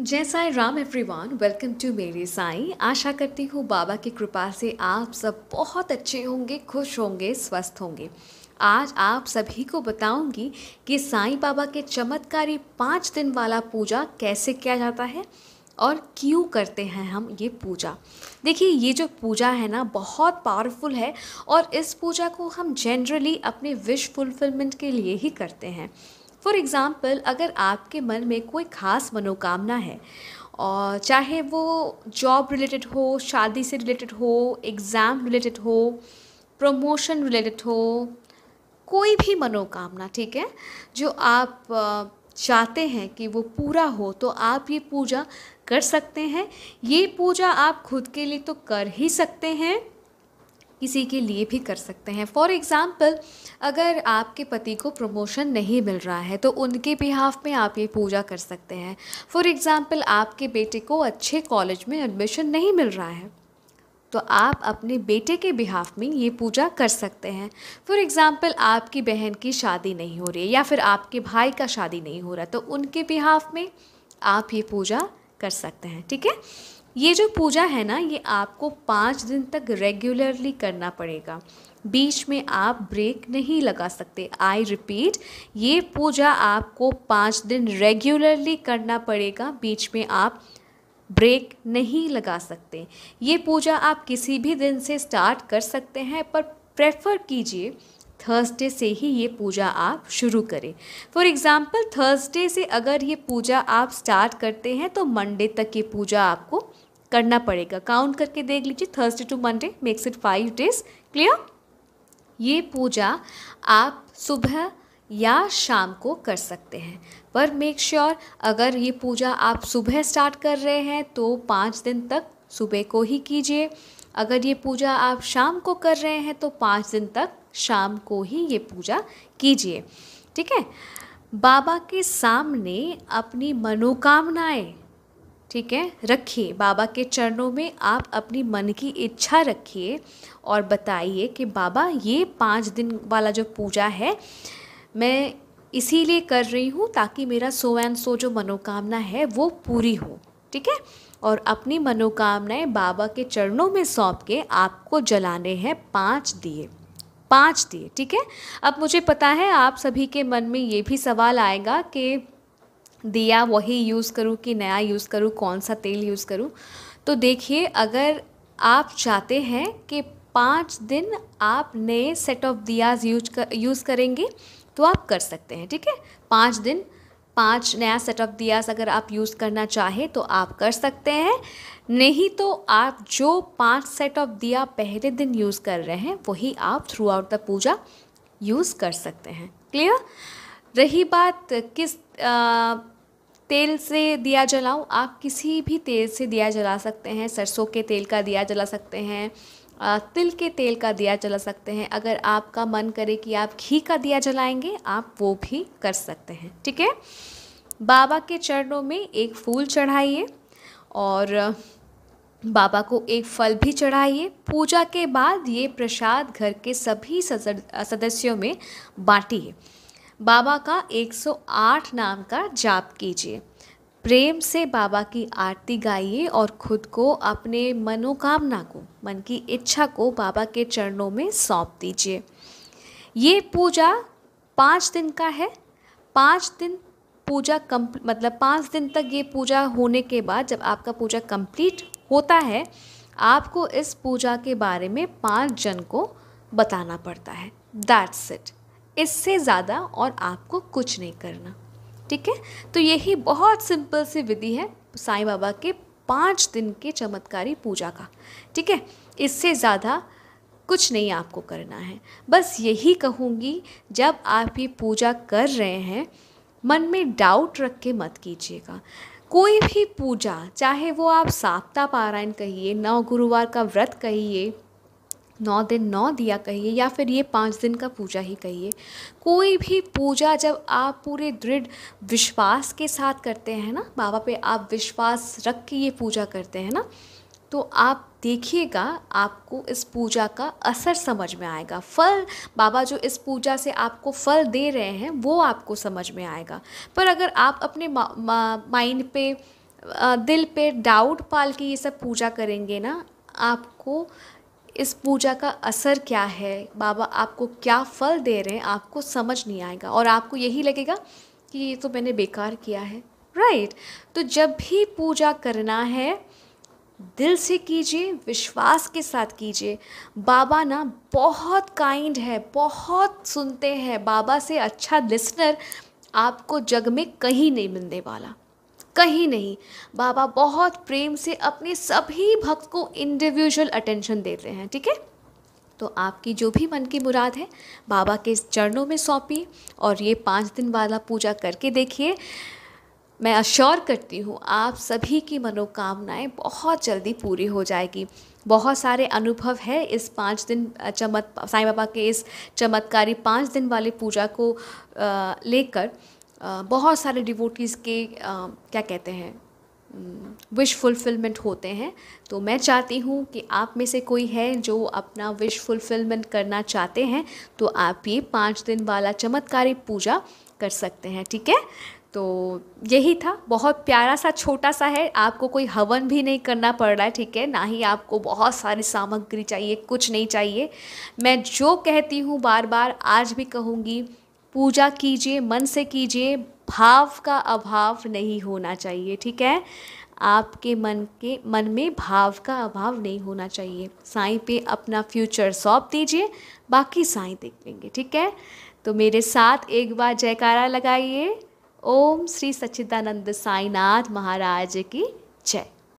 जय Sai Ram everyone welcome to मेरी साई आशा करती हूँ बाबा की कृपा से आप सब बहुत अच्छे होंगे खुश होंगे स्वस्थ होंगे आज आप सभी को बताऊंगी कि साईं बाबा के चमत्कारी पाँच दिन वाला पूजा कैसे किया जाता है और क्यों करते हैं हम ये पूजा देखिए ये जो पूजा है ना बहुत पावरफुल है और इस पूजा को हम जनरली अपने विश फुलफिलमेंट के लिए ही करते हैं फॉर एग्ज़ाम्पल अगर आपके मन में कोई ख़ास मनोकामना है और चाहे वो जॉब रिलेटेड हो शादी से रिलेटेड हो एग्ज़ाम रिलेटेड हो प्रमोशन रिलेटेड हो कोई भी मनोकामना ठीक है जो आप चाहते हैं कि वो पूरा हो तो आप ये पूजा कर सकते हैं ये पूजा आप खुद के लिए तो कर ही सकते हैं किसी के लिए भी कर सकते हैं फॉर एग्ज़ाम्पल अगर आपके पति को प्रमोशन नहीं मिल रहा है तो उनके बिहाफ में आप ये पूजा कर सकते हैं फॉर एग्ज़ाम्पल आपके बेटे को अच्छे कॉलेज में एडमिशन नहीं मिल रहा है तो आप अपने बेटे के बिहाफ में ये पूजा कर सकते हैं फॉर एग्ज़ाम्पल आपकी बहन की शादी नहीं हो रही है या फिर आपके भाई का शादी नहीं हो रहा तो उनके बिहाफ में आप ये पूजा कर सकते हैं ठीक है ये जो पूजा है ना ये आपको पाँच दिन तक रेगुलरली करना पड़ेगा बीच में आप ब्रेक नहीं लगा सकते आई रिपीट ये पूजा आपको पाँच दिन रेगुलरली करना पड़ेगा बीच में आप ब्रेक नहीं लगा सकते ये पूजा आप किसी भी दिन से स्टार्ट कर सकते हैं पर प्रेफर कीजिए थर्सडे से ही ये पूजा आप शुरू करें फॉर एग्ज़ाम्पल थर्सडे से अगर ये पूजा आप स्टार्ट करते हैं तो मंडे तक ये पूजा आपको करना पड़ेगा काउंट करके देख लीजिए Thursday to Monday makes it five days clear ये पूजा आप सुबह या शाम को कर सकते हैं पर मेक श्योर sure, अगर ये पूजा आप सुबह स्टार्ट कर रहे हैं तो पाँच दिन तक सुबह को ही कीजिए अगर ये पूजा आप शाम को कर रहे हैं तो पाँच दिन तक शाम को ही ये पूजा कीजिए ठीक है बाबा के सामने अपनी मनोकामनाएं ठीक है रखिए बाबा के चरणों में आप अपनी मन की इच्छा रखिए और बताइए कि बाबा ये पाँच दिन वाला जो पूजा है मैं इसीलिए कर रही हूँ ताकि मेरा सो एंड सो जो मनोकामना है वो पूरी हो ठीक है और अपनी मनोकामनाएं बाबा के चरणों में सौंप के आपको जलाने हैं पांच दिए पांच दिए ठीक है अब मुझे पता है आप सभी के मन में ये भी सवाल आएगा कि दिया वही यूज़ करूँ कि नया यूज़ करूँ कौन सा तेल यूज़ करूँ तो देखिए अगर आप चाहते हैं कि पाँच दिन आप नए सेट ऑफ दियाज यूज कर यूज़ करेंगे तो आप कर सकते हैं ठीक है पाँच दिन पाँच नया सेट ऑफ अगर आप यूज़ करना चाहें तो आप कर सकते हैं नहीं तो आप जो पाँच सेट ऑफ दिया पहले दिन यूज़ कर रहे हैं वही आप थ्रू आउट द पूजा यूज़ कर सकते हैं क्लियर रही बात किस आ, तेल से दिया जलाऊँ आप किसी भी तेल से दिया जला सकते हैं सरसों के तेल का दिया जला सकते हैं तिल के तेल का दिया जला सकते हैं अगर आपका मन करे कि आप घी का दिया जलाएंगे आप वो भी कर सकते हैं ठीक है बाबा के चरणों में एक फूल चढ़ाइए और बाबा को एक फल भी चढ़ाइए पूजा के बाद ये प्रसाद घर के सभी सदस्यों में बांटिए बाबा का 108 नाम का जाप कीजिए प्रेम से बाबा की आरती गाइए और खुद को अपने मनोकामना को मन की इच्छा को बाबा के चरणों में सौंप दीजिए ये पूजा पाँच दिन का है पाँच दिन पूजा कम मतलब पाँच दिन तक ये पूजा होने के बाद जब आपका पूजा कंप्लीट होता है आपको इस पूजा के बारे में पाँच जन को बताना पड़ता है दैट्स इट इससे ज़्यादा और आपको कुछ नहीं करना ठीक है तो यही बहुत सिंपल सी विधि है साईं बाबा के पाँच दिन के चमत्कारी पूजा का ठीक है इससे ज़्यादा कुछ नहीं आपको करना है बस यही कहूँगी जब आप ये पूजा कर रहे हैं मन में डाउट रख के मत कीजिएगा कोई भी पूजा चाहे वो आप साप्ता पारायण कहिए नौ गुरुवार का व्रत कहिए नौ दिन नौ दिया कहिए या फिर ये पाँच दिन का पूजा ही कहिए कोई भी पूजा जब आप पूरे दृढ़ विश्वास के साथ करते हैं ना बाबा पे आप विश्वास रख के ये पूजा करते हैं ना तो आप देखिएगा आपको इस पूजा का असर समझ में आएगा फल बाबा जो इस पूजा से आपको फल दे रहे हैं वो आपको समझ में आएगा पर अगर आप अपने माइंड पे दिल पे डाउट पाल के ये सब पूजा करेंगे ना आपको इस पूजा का असर क्या है बाबा आपको क्या फल दे रहे हैं आपको समझ नहीं आएगा और आपको यही लगेगा कि ये तो मैंने बेकार किया है राइट right. तो जब भी पूजा करना है दिल से कीजिए विश्वास के साथ कीजिए बाबा ना बहुत काइंड है बहुत सुनते हैं बाबा से अच्छा लिसनर आपको जग में कहीं नहीं मिलने वाला कहीं नहीं बाबा बहुत प्रेम से अपने सभी भक्त को इंडिविजुअल अटेंशन देते हैं ठीक है तो आपकी जो भी मन की मुराद है बाबा के चरणों में सौंपिए और ये पाँच दिन वाला पूजा करके देखिए मैं अश्योर करती हूँ आप सभी की मनोकामनाएं बहुत जल्दी पूरी हो जाएगी बहुत सारे अनुभव है इस पाँच दिन चमत् साईं बाबा के इस चमत्कारी पाँच दिन वाले पूजा को लेकर बहुत सारे डिवोटीज़ के क्या कहते हैं विश फुलफिलमेंट होते हैं तो मैं चाहती हूँ कि आप में से कोई है जो अपना विश फुलफिलमेंट करना चाहते हैं तो आप ये पाँच दिन वाला चमत्कारी पूजा कर सकते हैं ठीक है तो यही था बहुत प्यारा सा छोटा सा है आपको कोई हवन भी नहीं करना पड़ रहा है ठीक है ना ही आपको बहुत सारी सामग्री चाहिए कुछ नहीं चाहिए मैं जो कहती हूँ बार बार आज भी कहूँगी पूजा कीजिए मन से कीजिए भाव का अभाव नहीं होना चाहिए ठीक है आपके मन के मन में भाव का अभाव नहीं होना चाहिए साईं पे अपना फ्यूचर सौंप दीजिए बाकी साईं देख लेंगे ठीक है तो मेरे साथ एक बार जयकारा लगाइए ओम श्री सच्चिदानंद साईनाथ महाराज की जय